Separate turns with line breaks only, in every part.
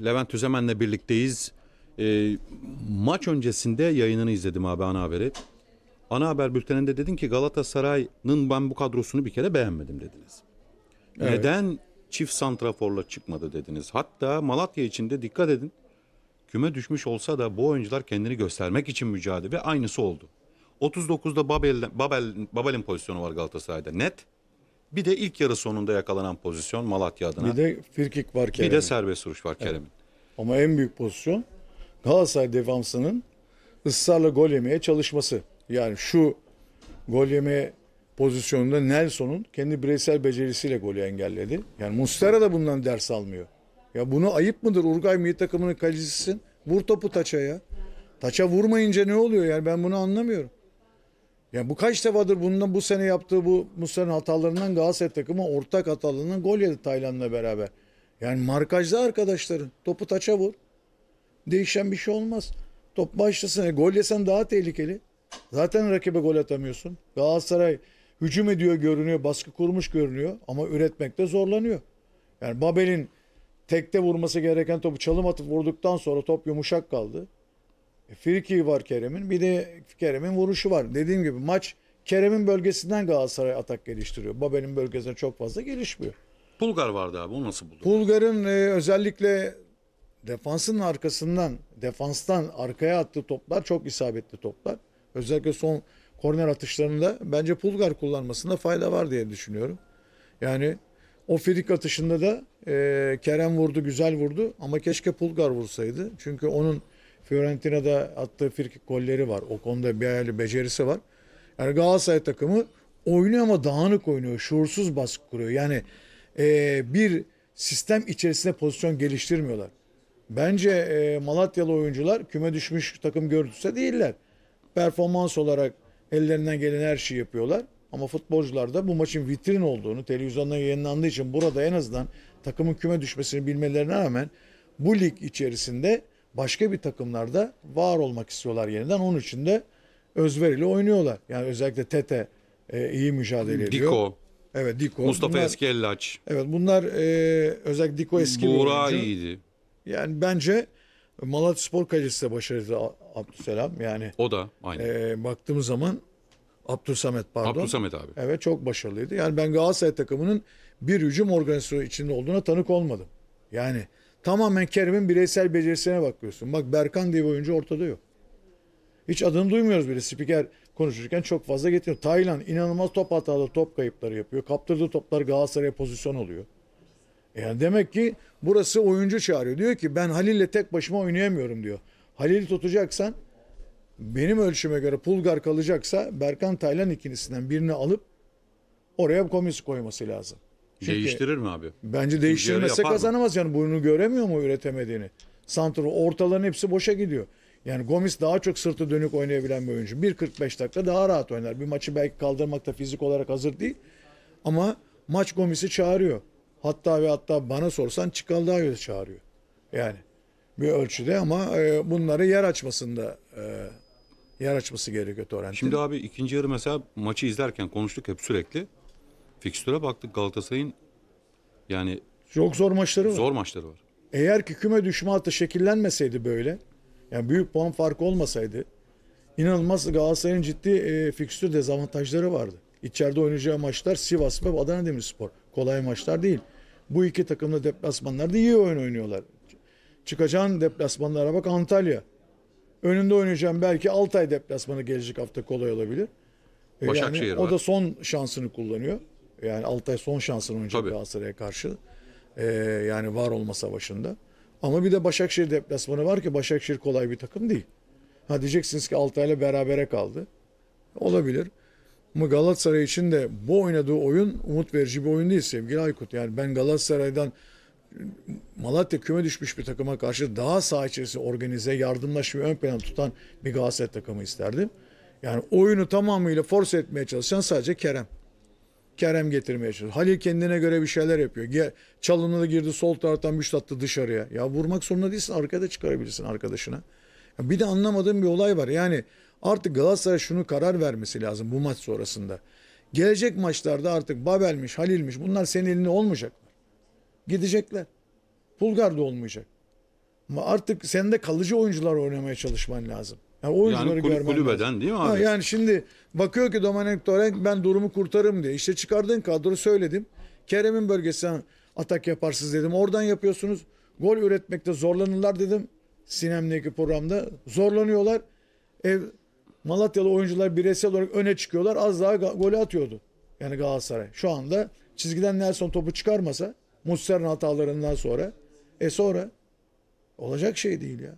Levent Tüzemen'le birlikteyiz. E, maç öncesinde yayınını izledim abi ana haberi. Ana haber bülteninde dedin ki Galatasaray'ın ben bu kadrosunu bir kere beğenmedim dediniz. Evet. Neden çift santraforla çıkmadı dediniz. Hatta Malatya için de dikkat edin. Küme düşmüş olsa da bu oyuncular kendini göstermek için mücadele aynısı oldu. 39'da Babel, Babel, Babel'in pozisyonu var Galatasaray'da net. Bir de ilk yarı sonunda yakalanan pozisyon Malatya adına. Bir de
frikik var Kerem'in. Bir de
serbest vuruş var Kerem'in. Evet.
Ama en büyük pozisyon Galatasaray defansının ısrarla gol yemeye çalışması. Yani şu gol yeme pozisyonunda Nelson'un kendi bireysel becerisiyle golü engelledi. Yani Mustera da bundan ders almıyor. Ya bunu ayıp mıdır? Uruguay milli takımının kalecisisin. Vur topu taçaya, ya. Taça vurmayınca ne oluyor yani ben bunu anlamıyorum. Yani bu kaç defadır bundan bu sene yaptığı bu Musa'nın hatalarından Galatasaray takımı ortak hatalarından gol yedi Tayland'la beraber. Yani markajda arkadaşların topu taça vur. Değişen bir şey olmaz. Top başlasın. E, gol yesen daha tehlikeli. Zaten rakibe gol atamıyorsun. Galatasaray hücum ediyor görünüyor. Baskı kurmuş görünüyor. Ama üretmekte zorlanıyor. Yani Babel'in tekte vurması gereken topu çalım atıp vurduktan sonra top yumuşak kaldı. E, Friki var Kerem'in. Bir de Kerem'in vuruşu var. Dediğim gibi maç Kerem'in bölgesinden Galatasaray atak geliştiriyor. Babel'in bölgesine çok fazla gelişmiyor.
Pulgar vardı abi. O nasıl buldu?
Pulgar'ın e, özellikle defansın arkasından, defanstan arkaya attığı toplar çok isabetli toplar. Özellikle son korner atışlarında bence Pulgar kullanmasında fayda var diye düşünüyorum. Yani o frik atışında da e, Kerem vurdu, güzel vurdu ama keşke Pulgar vursaydı. Çünkü onun Fiorentina'da attığı firk golleri var. O konuda bir ayarlı becerisi var. Yani Galatasaray takımı oynuyor ama dağınık oynuyor. Şuursuz baskı kuruyor. Yani e, bir sistem içerisinde pozisyon geliştirmiyorlar. Bence e, Malatyalı oyuncular küme düşmüş takım görüntüse değiller. Performans olarak ellerinden gelen her şeyi yapıyorlar. Ama futbolcular da bu maçın vitrin olduğunu, televizyonda yayınlandığı için burada en azından takımın küme düşmesini bilmelerine rağmen bu lig içerisinde başka bir takımlarda var olmak istiyorlar yeniden. Onun için de özveriyle oynuyorlar. Yani özellikle Tete e, iyi mücadele ediyor. Diko. Evet Diko. Mustafa bunlar, Eskellaç. Evet bunlar e, özellikle Diko eski Buğra bir oyuncu. iyiydi. Yani bence Malatya Spor kalecisi de başarılı Abdüselam. Yani o da aynı. E, baktığımız zaman Abdülsamet pardon. Abdülsamet abi. Evet çok başarılıydı. Yani ben Galatasaray takımının bir hücum organizasyonu içinde olduğuna tanık olmadım. Yani Tamamen Kerim'in bireysel becerisine bakıyorsun. Bak Berkan diye bir oyuncu ortada yok. Hiç adını duymuyoruz bile. Spiker konuşurken çok fazla getiriyor. Taylan inanılmaz top hataları, top kayıpları yapıyor. Kaptırdığı toplar Galatasaray'a pozisyon oluyor. E yani demek ki burası oyuncu çağırıyor. Diyor ki ben Halil'le tek başıma oynayamıyorum diyor. Halil'i tutacaksan benim ölçüme göre Pulgar kalacaksa Berkan Taylan ikilisinden birini alıp oraya bir komisi koyması lazım. Çünkü Değiştirir mi abi? Bence değiştirmese kazanamaz yani bunu göremiyor mu üretemediğini? Santrfor ortaların hepsi boşa gidiyor. Yani Gomis daha çok sırtı dönük oynayabilen bir oyuncu. 1.45 dakika daha rahat oynar. Bir maçı belki kaldırmakta fizik olarak hazır değil. Ama maç Gomis'i çağırıyor. Hatta ve hatta bana sorsan Çikaldağ'ı çağırıyor. Yani bir ölçüde ama e, bunları yer açmasında e, yer açması gerekiyor Torrent'in. Şimdi
abi ikinci yarı mesela maçı izlerken konuştuk hep sürekli. Fikstüre baktık Galatasaray'ın yani
çok zor maçları var.
Zor maçları var.
Eğer ki küme düşme hattı şekillenmeseydi böyle, yani büyük puan farkı olmasaydı, inanılmaz Galatasaray'ın ciddi e, fikstür dezavantajları vardı. İçeride oynayacağı maçlar Sivas ve Adana Demirspor. Kolay maçlar değil. Bu iki takımda deplasmanlarda iyi oyun oynuyorlar. Çıkacağın deplasmanlara bak Antalya. Önünde oynayacağım belki Altay deplasmanı gelecek hafta kolay olabilir. E, Başakşehir yani, var. O da son şansını kullanıyor. Yani Altay son şansını oynayacak Tabii. Galatasaray'a karşı. Ee, yani var olma savaşında. Ama bir de Başakşehir deplasmanı var ki Başakşehir kolay bir takım değil. Ha diyeceksiniz ki Altay'la berabere kaldı. Olabilir. Ama Galatasaray için de bu oynadığı oyun umut verici bir oyun değil sevgili Aykut. Yani ben Galatasaray'dan Malatya küme düşmüş bir takıma karşı daha saha içerisinde organize, yardımlaşmayı ön plan tutan bir Galatasaray takımı isterdim. Yani oyunu tamamıyla force etmeye çalışan sadece Kerem. Kerem getirmeye çalışıyor. Halil kendine göre bir şeyler yapıyor. Ge da girdi sol taraftan müş attı dışarıya. Ya vurmak zorunda değilsin arkada çıkarabilirsin arkadaşına. Ya bir de anlamadığım bir olay var. Yani artık Galatasaray şunu karar vermesi lazım bu maç sonrasında. Gelecek maçlarda artık Babel'miş, Halil'miş bunlar senin elinde olmayacaklar. Gidecekler. Bulgar da olmayacak. Ama artık sende kalıcı oyuncular oynamaya çalışman lazım. Yani oyuncuları yani kul- kulübeden lazım. değil mi abi? Ha, yani şimdi bakıyor ki Dominic Torrent ben durumu kurtarım diye. İşte çıkardığın kadro söyledim. Kerem'in bölgesine atak yaparsınız dedim. Oradan yapıyorsunuz. Gol üretmekte zorlanırlar dedim. Sinem'deki programda. Zorlanıyorlar. Ev, Malatyalı oyuncular bireysel olarak öne çıkıyorlar. Az daha golü atıyordu. Yani Galatasaray. Şu anda çizgiden Nelson topu çıkarmasa Muslera'nın hatalarından sonra e sonra olacak şey değil ya.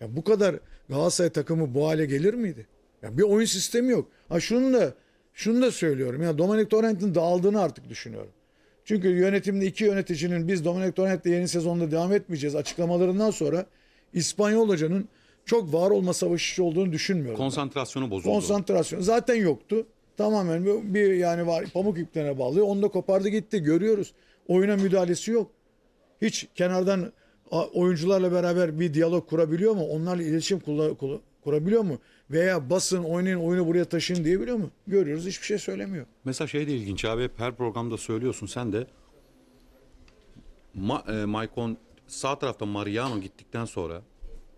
Ya bu kadar Galatasaray takımı bu hale gelir miydi? Ya bir oyun sistemi yok. Ha şunu da şunu da söylüyorum. Ya Dominic Torrent'in dağıldığını artık düşünüyorum. Çünkü yönetimde iki yöneticinin biz Dominic Torrent'le yeni sezonda devam etmeyeceğiz açıklamalarından sonra İspanyol hocanın çok var olma savaşçı olduğunu düşünmüyorum. Konsantrasyonu ben. bozuldu. Konsantrasyon zaten yoktu. Tamamen bir, bir yani var pamuk iplerine bağlıyor. Onu da kopardı gitti görüyoruz. Oyuna müdahalesi yok. Hiç kenardan oyuncularla beraber bir diyalog kurabiliyor mu? Onlarla iletişim kurabiliyor mu? Veya basın oynayın oyunu buraya taşıyın diyebiliyor mu? Görüyoruz hiçbir şey söylemiyor.
Mesela şey de ilginç abi her programda söylüyorsun sen de Ma, e, Maicon sağ tarafta Mariano gittikten sonra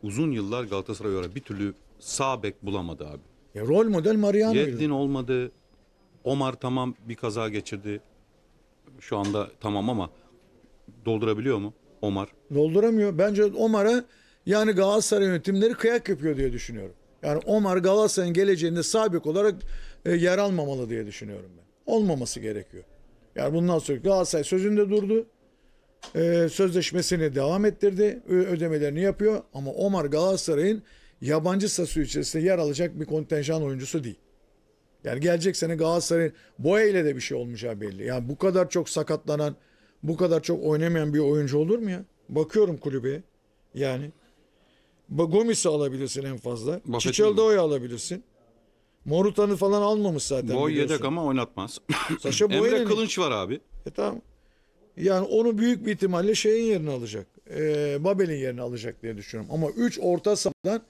uzun yıllar Galatasaray'a bir türlü sağ bek bulamadı abi.
Ya rol model Mariano Yedlin
olmadı. Omar tamam bir kaza geçirdi. Şu anda tamam ama doldurabiliyor mu? Omar.
Dolduramıyor. Bence Omar'a yani Galatasaray yönetimleri kıyak yapıyor diye düşünüyorum. Yani Omar Galatasaray'ın geleceğinde sabit olarak e, yer almamalı diye düşünüyorum ben. Olmaması gerekiyor. Yani bundan sonra Galatasaray sözünde durdu. E, sözleşmesini devam ettirdi. Ödemelerini yapıyor. Ama Omar Galatasaray'ın yabancı statüsü içerisinde yer alacak bir kontenjan oyuncusu değil. Yani gelecek sene Galatasaray'ın boya ile de bir şey olmayacağı belli. Yani bu kadar çok sakatlanan bu kadar çok oynamayan bir oyuncu olur mu ya? Bakıyorum kulübeye. Yani Gomis'i alabilirsin en fazla. Çiçeldo'yu alabilirsin. Morutan'ı falan almamış zaten. Boy yedek ama
oynatmaz. Saşa Boy Emre Kılınç var abi.
E tamam. Yani onu büyük bir ihtimalle şeyin yerini alacak. E, Babel'in yerini alacak diye düşünüyorum. Ama 3 orta sahadan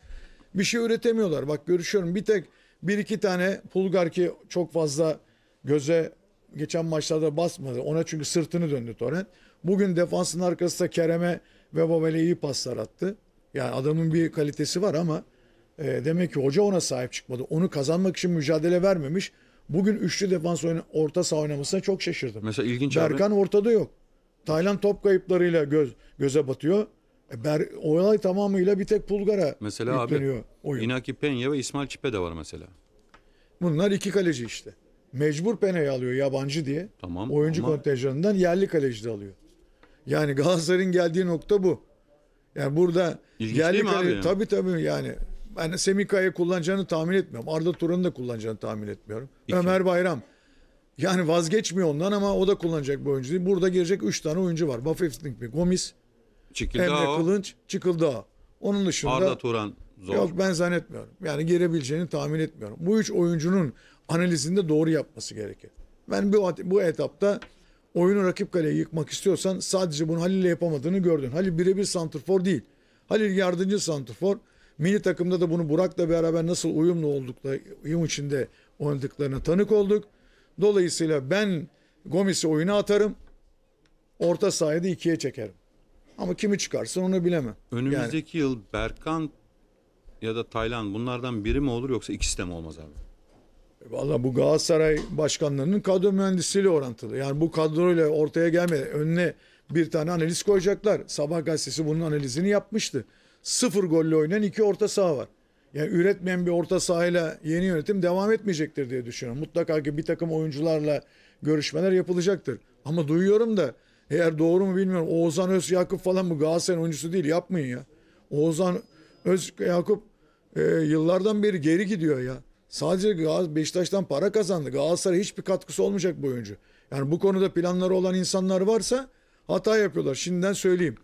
bir şey üretemiyorlar. Bak görüşüyorum bir tek bir iki tane Pulgar ki çok fazla göze geçen maçlarda basmadı. Ona çünkü sırtını döndü Torrent. Bugün defansın arkasında Kerem'e ve Babel'e iyi paslar attı. Yani adamın bir kalitesi var ama e, demek ki hoca ona sahip çıkmadı. Onu kazanmak için mücadele vermemiş. Bugün üçlü defans oyna, orta saha oynamasına çok şaşırdım. Mesela ilginç Berkan abi. ortada yok. Taylan top kayıplarıyla göz göze batıyor. E, Ber, olay tamamıyla bir tek Pulgar'a
Mesela abi oyun. Inaki Penya ve İsmail Çipe de var mesela.
Bunlar iki kaleci işte mecbur Pene'yi alıyor yabancı diye.
Tamam. Oyuncu ama...
kontenjanından yerli kaleci de alıyor. Yani Galatasaray'ın geldiği nokta bu. Yani burada İlginç yerli kaleci yani? tabii tabii yani ben Semika'yı kullanacağını tahmin etmiyorum. Arda Turan'ı da kullanacağını tahmin etmiyorum. İki. Ömer Bayram. Yani vazgeçmiyor ondan ama o da kullanacak bir oyuncu Burada gelecek 3 tane oyuncu var. Bafifsting mi? Gomis. Çikildao. Emre Kılınç. Çikildao. Onun dışında. Arda
Turan. Zor. Yok ben
zannetmiyorum. Yani girebileceğini tahmin etmiyorum. Bu üç oyuncunun analizinde doğru yapması gerekir. Ben bu, bu etapta oyunu rakip kaleye yıkmak istiyorsan sadece bunu Halil ile yapamadığını gördün. Halil birebir santrfor değil. Halil yardımcı santrfor. Milli takımda da bunu Burak'la beraber nasıl uyumlu oldukları, uyum içinde oynadıklarına tanık olduk. Dolayısıyla ben Gomis'i oyuna atarım. Orta sahada ikiye çekerim. Ama kimi çıkarsın onu bilemem.
Önümüzdeki yani. yıl Berkan ya da Taylan bunlardan biri mi olur yoksa ikisi de mi
olmaz abi? Valla bu Galatasaray başkanlarının kadro mühendisiyle orantılı. Yani bu kadroyla ortaya gelme önüne bir tane analiz koyacaklar. Sabah gazetesi bunun analizini yapmıştı. Sıfır golle oynayan iki orta saha var. Yani üretmeyen bir orta sahayla yeni yönetim devam etmeyecektir diye düşünüyorum. Mutlaka ki bir takım oyuncularla görüşmeler yapılacaktır. Ama duyuyorum da eğer doğru mu bilmiyorum Oğuzhan Öz Yakup falan bu Galatasaray'ın oyuncusu değil yapmayın ya. Oğuzhan Öz Yakup e, yıllardan beri geri gidiyor ya. Sadece Beşiktaş'tan para kazandı. Galatasaray'a hiçbir katkısı olmayacak bu oyuncu. Yani bu konuda planları olan insanlar varsa hata yapıyorlar. Şimdiden söyleyeyim.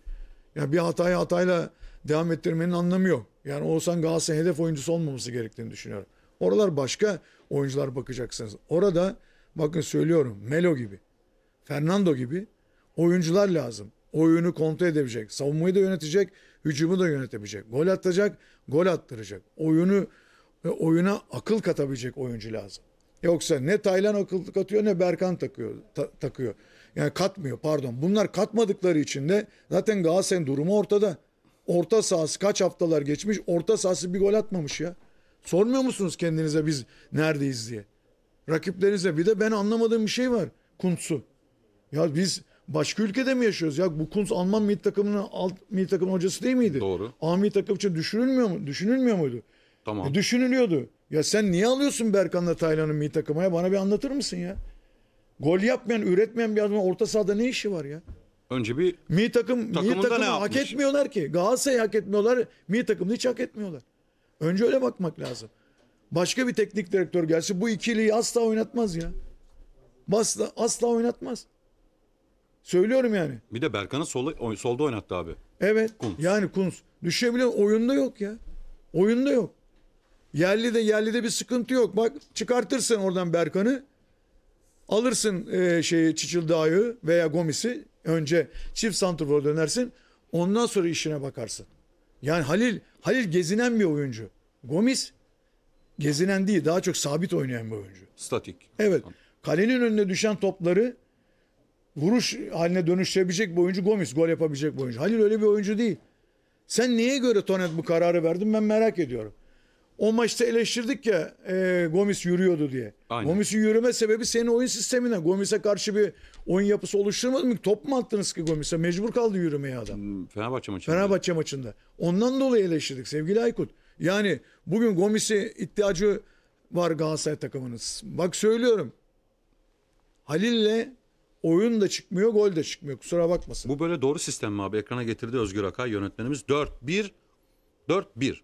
Yani bir hatayı hatayla devam ettirmenin anlamı yok. Yani olsan Galatasaray'ın hedef oyuncusu olmaması gerektiğini düşünüyorum. Oralar başka oyuncular bakacaksınız. Orada bakın söylüyorum Melo gibi, Fernando gibi oyuncular lazım. Oyunu kontrol edebilecek, savunmayı da yönetecek, hücumu da yönetebilecek. Gol atacak, gol attıracak. Oyunu ve oyuna akıl katabilecek oyuncu lazım. Yoksa ne Taylan akıl katıyor ne Berkan takıyor ta, takıyor. Yani katmıyor pardon. Bunlar katmadıkları için de zaten Galatasaray'ın durumu ortada. Orta sahası kaç haftalar geçmiş orta sahası bir gol atmamış ya. Sormuyor musunuz kendinize biz neredeyiz diye? Rakiplerinize bir de ben anlamadığım bir şey var. Kuntsu. Ya biz başka ülkede mi yaşıyoruz? Ya bu Kuntz Alman milli takımının alt milli takım hocası değil miydi? Doğru. A milli takım için düşürülmüyor mu? Düşünülmüyor muydu? Tamam. E düşünülüyordu. Ya sen niye alıyorsun Berkan'la Taylan'ın milli takımaya? Bana bir anlatır mısın ya? Gol yapmayan, üretmeyen bir adamın orta sahada ne işi var ya? Önce bir mi takım mi takımı hak etmiyorlar ki. Galatasaray'ı hak etmiyorlar. Mi takımını hiç hak etmiyorlar. Önce öyle bakmak lazım. Başka bir teknik direktör gelse bu ikiliyi asla oynatmaz ya. Asla, asla oynatmaz. Söylüyorum yani.
Bir de Berkan'ı sol, solda oynattı abi.
Evet. Kunz. Yani Kunz. Düşebilen oyunda yok ya. Oyunda yok. Yerli de yerli de bir sıkıntı yok. Bak çıkartırsın oradan Berkan'ı. Alırsın e, şeyi Çiçildağ'ı veya Gomis'i. Önce çift santrfor dönersin. Ondan sonra işine bakarsın. Yani Halil Halil gezinen bir oyuncu. Gomis gezinen değil daha çok sabit oynayan bir oyuncu. Statik. Evet. Kalenin önüne düşen topları vuruş haline dönüşebilecek bir oyuncu Gomis. Gol yapabilecek bir oyuncu. Halil öyle bir oyuncu değil. Sen neye göre Tonet bu kararı verdin ben merak ediyorum o maçta eleştirdik ya e, Gomis yürüyordu diye. Aynen. Gomis'in yürüme sebebi senin oyun sistemine. Gomis'e karşı bir oyun yapısı oluşturmadın mı? Top mu attınız ki Gomis'e? Mecbur kaldı yürümeye adam. Hmm, Fenerbahçe maçında. Fenerbahçe maçında. Ondan dolayı eleştirdik sevgili Aykut. Yani bugün Gomis'e ihtiyacı var Galatasaray takımınız. Bak söylüyorum. Halil'le oyun da çıkmıyor, gol de çıkmıyor. Kusura bakmasın.
Bu böyle doğru sistem mi abi? Ekrana getirdi Özgür Akay yönetmenimiz. 4-1 4-1.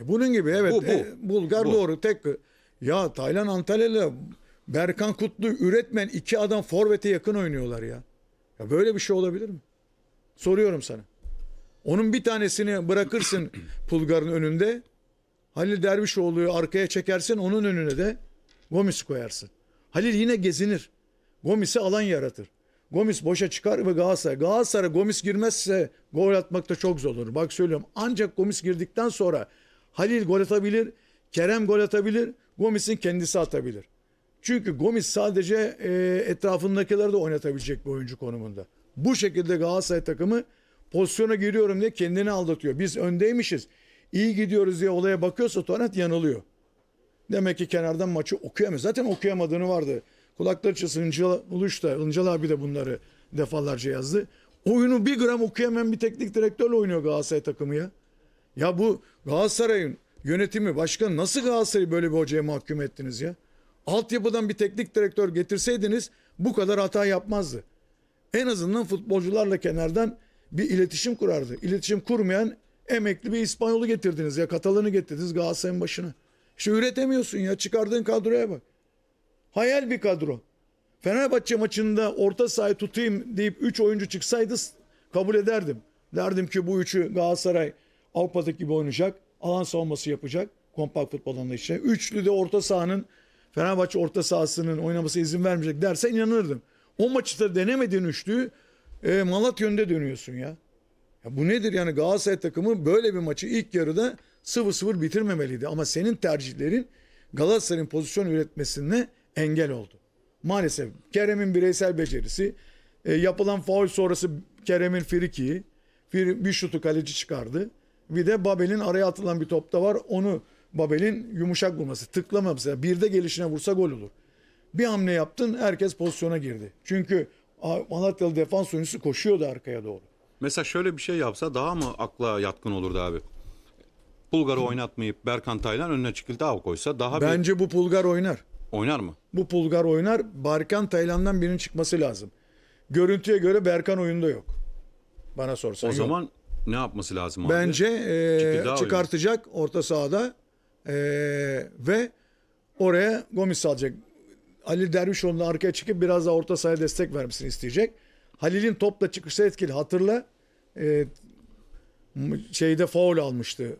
E bunun gibi evet. Bu, bu. E, Bulgar bu. doğru tek. Ya Taylan Antalya'da Berkan Kutlu üretmen iki adam forvete yakın oynuyorlar ya. Ya böyle bir şey olabilir mi? Soruyorum sana. Onun bir tanesini bırakırsın Pulgar'ın önünde. Halil Dervişoğlu'yu arkaya çekersin onun önüne de Gomis koyarsın. Halil yine gezinir. Gomis'e alan yaratır. Gomis boşa çıkar ve Galatasaray. Galatasaray'a Gomis girmezse gol atmakta çok zor olur. Bak söylüyorum ancak Gomis girdikten sonra Halil gol atabilir, Kerem gol atabilir, Gomis'in kendisi atabilir. Çünkü Gomis sadece e, etrafındakileri de oynatabilecek bir oyuncu konumunda. Bu şekilde Galatasaray takımı pozisyona giriyorum diye kendini aldatıyor. Biz öndeymişiz, iyi gidiyoruz diye olaya bakıyorsa Torrent yanılıyor. Demek ki kenardan maçı okuyamıyor. Zaten okuyamadığını vardı. Kulakları çılsın Incal, Uluş da, Incal abi de bunları defalarca yazdı. Oyunu bir gram okuyamayan bir teknik direktörle oynuyor Galatasaray takımı ya. Ya bu Galatasaray'ın yönetimi başkan nasıl Galatasaray'ı böyle bir hocaya mahkum ettiniz ya? Altyapıdan bir teknik direktör getirseydiniz bu kadar hata yapmazdı. En azından futbolcularla kenardan bir iletişim kurardı. İletişim kurmayan emekli bir İspanyolu getirdiniz ya Katalan'ı getirdiniz Galatasaray'ın başına. İşte üretemiyorsun ya çıkardığın kadroya bak. Hayal bir kadro. Fenerbahçe maçında orta sahayı tutayım deyip 3 oyuncu çıksaydı kabul ederdim. Derdim ki bu üçü Galatasaray Avrupa'daki gibi oynayacak. Alan savunması yapacak. Kompakt futbol anlayışına. Üçlü de orta sahanın Fenerbahçe orta sahasının oynaması izin vermeyecek derse inanırdım. O maçta denemediğin üçlüyü e, Malatya önünde dönüyorsun ya. ya. Bu nedir yani Galatasaray takımı böyle bir maçı ilk yarıda sıvı sıvır bitirmemeliydi. Ama senin tercihlerin Galatasaray'ın pozisyon üretmesine engel oldu. Maalesef Kerem'in bireysel becerisi, e, yapılan faul sonrası Kerem'in frikiyi, bir şutu kaleci çıkardı. Bir de Babel'in araya atılan bir topta var. Onu Babel'in yumuşak vurması, tıklama mesela. Bir de gelişine vursa gol olur. Bir hamle yaptın herkes pozisyona girdi. Çünkü Malatyalı defans oyuncusu koşuyordu arkaya doğru.
Mesela şöyle bir şey yapsa daha mı akla yatkın olurdu abi? Pulgar'ı oynatmayıp Berkan Taylan önüne Çikildağ koysa daha Bence
bu Pulgar oynar. Oynar mı? Bu Pulgar oynar. Berkan Taylan'dan birinin çıkması lazım. Görüntüye göre Berkan oyunda yok. Bana sorsan O yok. zaman
ne yapması lazım abi?
Bence çıkartacak oyun. orta sahada e, ve oraya Gomis alacak. Ali Dervişoğlu'nu arkaya çıkıp biraz daha orta sahaya destek vermesini isteyecek. Halil'in topla çıkışı etkili. Hatırla e, şeyde foul almıştı.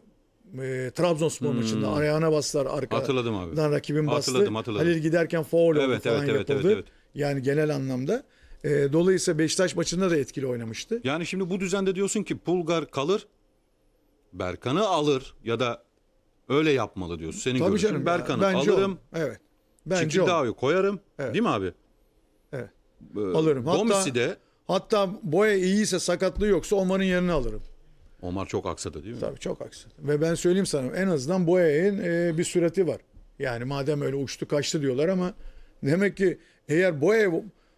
E, Trabzonspor hmm. maçında ayağına bastılar arkadan. Hatırladım abi. Rakibin bastı. Hatırladım, hatırladım. Halil giderken foul evet, oldu evet, falan evet, yapıldı. Evet, evet. Yani genel anlamda. E, dolayısıyla Beşiktaş maçında da etkili oynamıştı.
Yani şimdi bu düzende diyorsun ki Pulgar kalır, Berkan'ı alır ya da öyle yapmalı diyorsun. Senin Tabii görüşün canım, Berkan'ı bence alırım.
O. Evet. Bence Çikildao'yu
koyarım. Evet. Değil mi abi? Evet. Ee, alırım. Hatta, Gomis'i de
hatta Boya iyiyse sakatlığı yoksa Omar'ın yerini alırım. Omar çok aksadı değil mi? Tabii çok aksadı. Ve ben söyleyeyim sana en azından Boya'nın e, bir sürati var. Yani madem öyle uçtu kaçtı diyorlar ama demek ki eğer Boya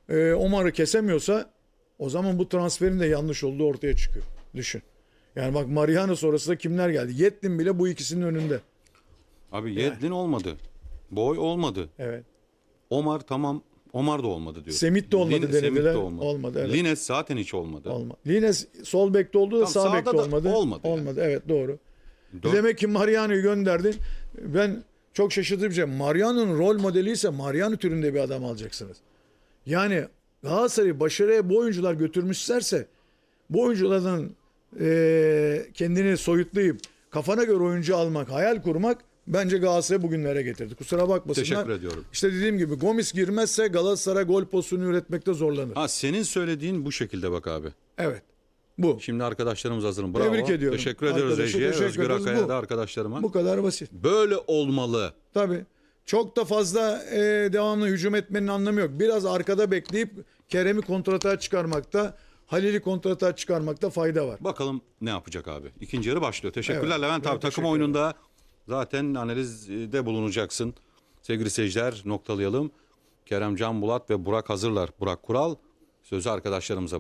e, Omar'ı kesemiyorsa o zaman bu transferin de yanlış olduğu ortaya çıkıyor. Düşün. Yani bak Mariano sonrası da kimler geldi? Yetlin bile bu ikisinin önünde.
Abi Yedlin olmadı. Boy olmadı. Evet. Omar tamam. Omar da olmadı diyor. Semit de olmadı denildiler. Semit de olmadı. Olmadı, evet. Lines zaten hiç olmadı.
Olma. Lines sol bekte oldu da Tam sağ bekte olmadı. olmadı yani. Olmadı evet doğru. Dön- Demek ki Mariano'yu gönderdin. Ben çok şaşırdım bir şey. Mariano'nun rol modeli ise Mariano türünde bir adam alacaksınız. Yani Galatasaray'ı başarıya bu oyuncular götürmüşlerse bu oyunculardan e, kendini soyutlayıp kafana göre oyuncu almak, hayal kurmak bence Galatasaray'ı bugünlere getirdi. Kusura bakmasınlar. Teşekkür ediyorum. İşte dediğim gibi Gomis girmezse Galatasaray gol pozisyonu üretmekte zorlanır. Ha
senin söylediğin bu şekilde bak abi. Evet. Bu. Şimdi arkadaşlarımız hazırım. Bravo. Tebrik ediyorum. Teşekkür ediyoruz Reji'ye, Özgür Akay'a da arkadaşlarıma. Bu kadar basit. Böyle olmalı.
Tabii çok da fazla e, devamlı hücum etmenin anlamı yok. Biraz arkada bekleyip Kerem'i kontrata çıkarmakta, Halil'i kontrata çıkarmakta fayda var.
Bakalım ne yapacak abi. İkinci yarı başlıyor. Teşekkürler Evet, Levent ben abi. teşekkür Takım oyununda zaten analizde bulunacaksın. Sevgili seyirciler noktalayalım. Kerem Can Bulat ve Burak Hazırlar. Burak Kural sözü arkadaşlarımıza